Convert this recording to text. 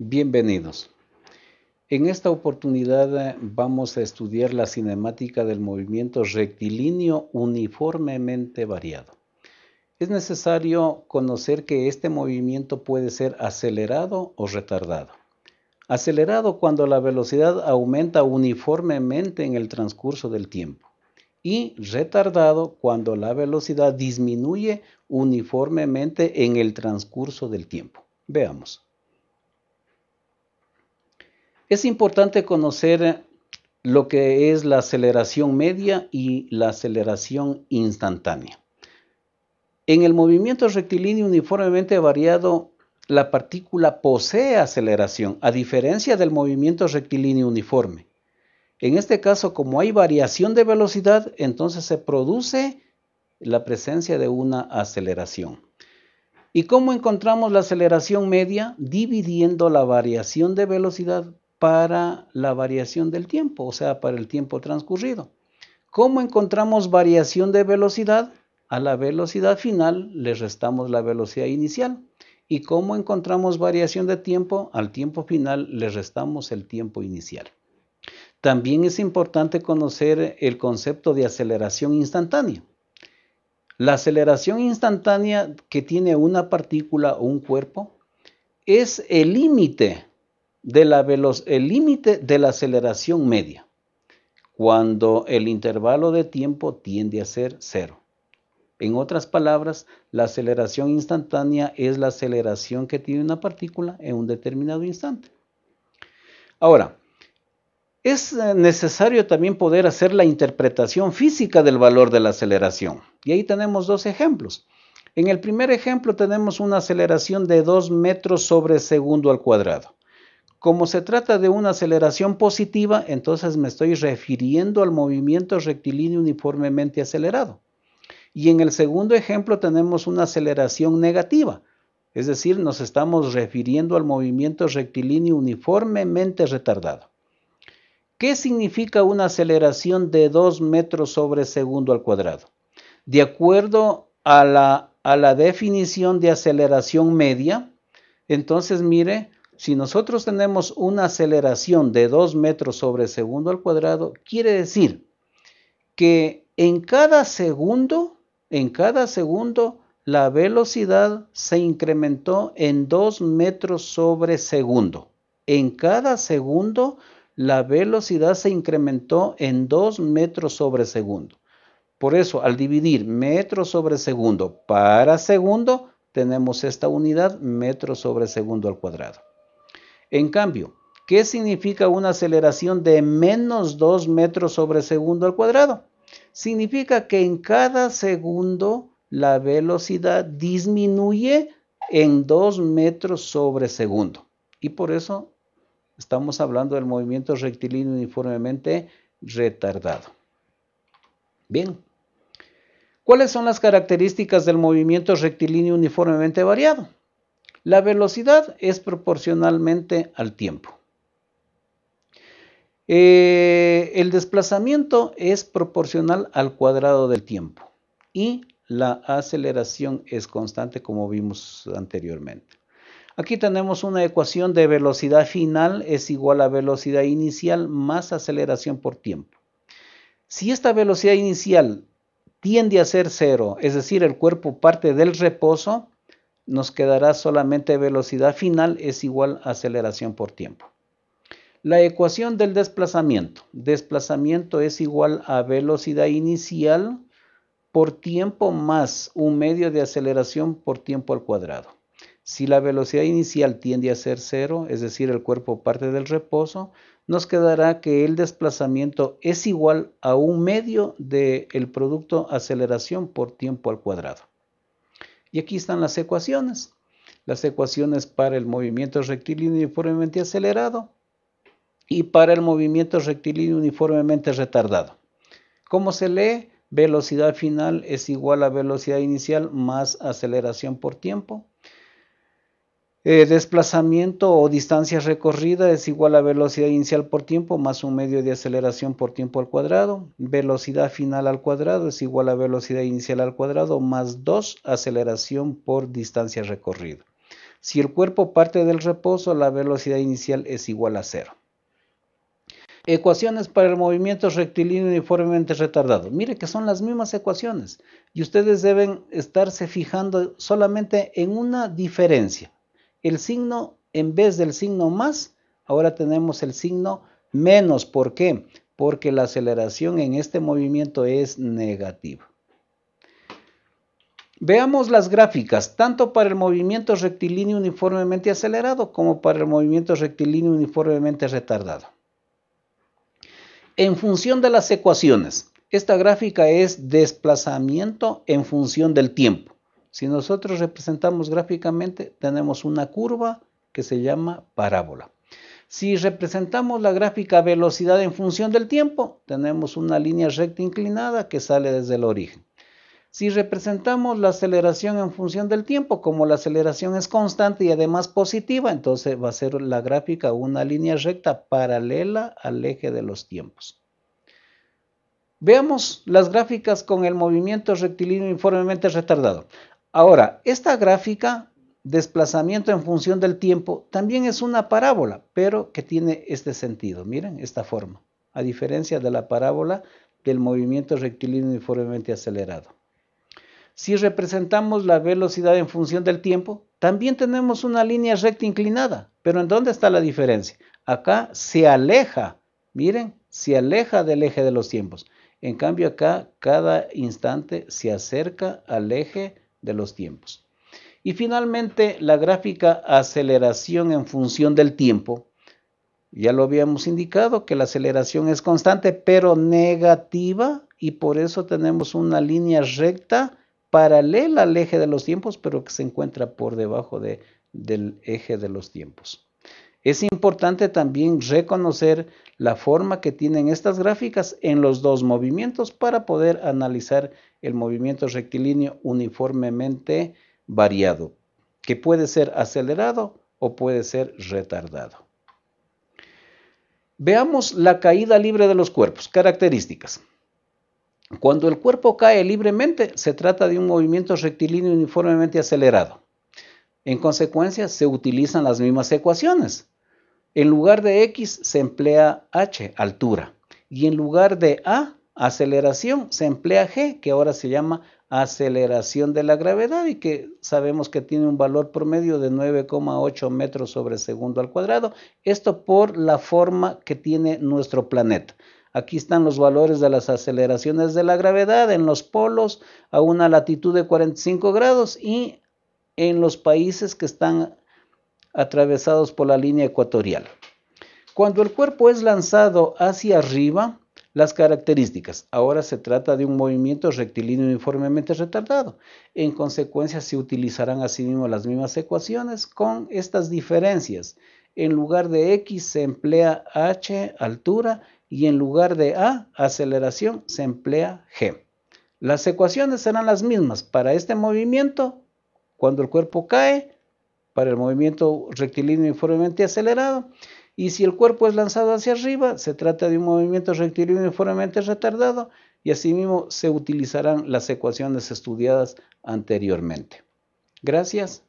Bienvenidos. En esta oportunidad eh, vamos a estudiar la cinemática del movimiento rectilíneo uniformemente variado. Es necesario conocer que este movimiento puede ser acelerado o retardado. Acelerado cuando la velocidad aumenta uniformemente en el transcurso del tiempo y retardado cuando la velocidad disminuye uniformemente en el transcurso del tiempo. Veamos. Es importante conocer eh, lo que es la aceleración media y la aceleración instantánea. En el movimiento rectilíneo uniformemente variado, la partícula posee aceleración, a diferencia del movimiento rectilíneo uniforme. En este caso, como hay variación de velocidad, entonces se produce la presencia de una aceleración. ¿Y cómo encontramos la aceleración media? Dividiendo la variación de velocidad para la variación del tiempo, o sea, para el tiempo transcurrido. ¿Cómo encontramos variación de velocidad? A la velocidad final le restamos la velocidad inicial. ¿Y cómo encontramos variación de tiempo? Al tiempo final le restamos el tiempo inicial. También es importante conocer el concepto de aceleración instantánea. La aceleración instantánea que tiene una partícula o un cuerpo es el límite de el límite de la aceleración media, cuando el intervalo de tiempo tiende a ser cero. En otras palabras, la aceleración instantánea es la aceleración que tiene una partícula en un determinado instante. Ahora, es eh, necesario también poder hacer la interpretación física del valor de la aceleración. Y ahí tenemos dos ejemplos. En el primer ejemplo tenemos una aceleración de 2 metros sobre segundo al cuadrado. Como se trata de una aceleración positiva, entonces me estoy refiriendo al movimiento rectilíneo uniformemente acelerado. Y en el segundo ejemplo tenemos una aceleración negativa, es decir, nos estamos refiriendo al movimiento rectilíneo uniformemente retardado. ¿Qué significa una aceleración de 2 metros sobre segundo al cuadrado? De acuerdo a la, a la definición de aceleración media, entonces mire, si nosotros tenemos una aceleración de 2 metros sobre segundo al cuadrado, quiere decir que en cada segundo, en cada segundo, la velocidad se incrementó en 2 metros sobre segundo. En cada segundo, la velocidad se incrementó en 2 metros sobre segundo. Por eso, al dividir metros sobre segundo para segundo, tenemos esta unidad metro sobre segundo al cuadrado. En cambio, ¿qué significa una aceleración de menos 2 metros sobre segundo al cuadrado? Significa que en cada segundo la velocidad disminuye en 2 metros sobre segundo. Y por eso estamos hablando del movimiento rectilíneo uniformemente retardado. Bien. ¿Cuáles son las características del movimiento rectilíneo uniformemente variado? La velocidad es proporcionalmente al tiempo. Eh, el desplazamiento es proporcional al cuadrado del tiempo y la aceleración es constante como vimos anteriormente. Aquí tenemos una ecuación de velocidad final es igual a velocidad inicial más aceleración por tiempo. Si esta velocidad inicial tiende a ser cero, es decir, el cuerpo parte del reposo, nos quedará solamente velocidad final es igual a aceleración por tiempo. La ecuación del desplazamiento. Desplazamiento es igual a velocidad inicial por tiempo más un medio de aceleración por tiempo al cuadrado. Si la velocidad inicial tiende a ser cero, es decir, el cuerpo parte del reposo, nos quedará que el desplazamiento es igual a un medio del el producto aceleración por tiempo al cuadrado. Y aquí están las ecuaciones. Las ecuaciones para el movimiento rectilíneo uniformemente acelerado y para el movimiento rectilíneo uniformemente retardado. ¿Cómo se lee? Velocidad final es igual a velocidad inicial más aceleración por tiempo. Eh, desplazamiento o distancia recorrida es igual a velocidad inicial por tiempo más un medio de aceleración por tiempo al cuadrado. Velocidad final al cuadrado es igual a velocidad inicial al cuadrado más 2 aceleración por distancia recorrida. Si el cuerpo parte del reposo, la velocidad inicial es igual a cero Ecuaciones para el movimiento rectilíneo uniformemente retardado. Mire que son las mismas ecuaciones y ustedes deben estarse fijando solamente en una diferencia el signo, en vez del signo más, ahora tenemos el signo menos. ¿Por qué? Porque la aceleración en este movimiento es negativa. Veamos las gráficas, tanto para el movimiento rectilíneo uniformemente acelerado como para el movimiento rectilíneo uniformemente retardado. En función de las ecuaciones, esta gráfica es desplazamiento en función del tiempo. Si nosotros representamos gráficamente, tenemos una curva que se llama parábola. Si representamos la gráfica velocidad en función del tiempo, tenemos una línea recta inclinada que sale desde el origen. Si representamos la aceleración en función del tiempo, como la aceleración es constante y además positiva, entonces va a ser la gráfica una línea recta paralela al eje de los tiempos. Veamos las gráficas con el movimiento rectilíneo uniformemente retardado. Ahora, esta gráfica, desplazamiento en función del tiempo, también es una parábola, pero que tiene este sentido. Miren, esta forma, a diferencia de la parábola del movimiento rectilíneo uniformemente acelerado. Si representamos la velocidad en función del tiempo, también tenemos una línea recta inclinada. Pero ¿en dónde está la diferencia? Acá se aleja, miren, se aleja del eje de los tiempos. En cambio acá, cada instante se acerca al eje de los tiempos. Y finalmente, la gráfica aceleración en función del tiempo. Ya lo habíamos indicado que la aceleración es constante, pero negativa, y por eso tenemos una línea recta paralela al eje de los tiempos, pero que se encuentra por debajo de, del eje de los tiempos. Es importante también reconocer la forma que tienen estas gráficas en los dos movimientos para poder analizar el movimiento rectilíneo uniformemente variado, que puede ser acelerado o puede ser retardado. Veamos la caída libre de los cuerpos. Características. Cuando el cuerpo cae libremente, se trata de un movimiento rectilíneo uniformemente acelerado. En consecuencia, se utilizan las mismas ecuaciones. En lugar de x se emplea h, altura. Y en lugar de a, aceleración, se emplea g, que ahora se llama aceleración de la gravedad y que sabemos que tiene un valor promedio de 9,8 metros sobre segundo al cuadrado. Esto por la forma que tiene nuestro planeta. Aquí están los valores de las aceleraciones de la gravedad en los polos a una latitud de 45 grados y en los países que están atravesados por la línea ecuatorial. Cuando el cuerpo es lanzado hacia arriba, las características. Ahora se trata de un movimiento rectilíneo uniformemente retardado. En consecuencia, se utilizarán asimismo las mismas ecuaciones con estas diferencias. En lugar de x se emplea h, altura, y en lugar de a, aceleración, se emplea g. Las ecuaciones serán las mismas para este movimiento cuando el cuerpo cae para el movimiento rectilíneo uniformemente acelerado. Y si el cuerpo es lanzado hacia arriba, se trata de un movimiento rectilíneo uniformemente retardado y asimismo se utilizarán las ecuaciones estudiadas anteriormente. Gracias.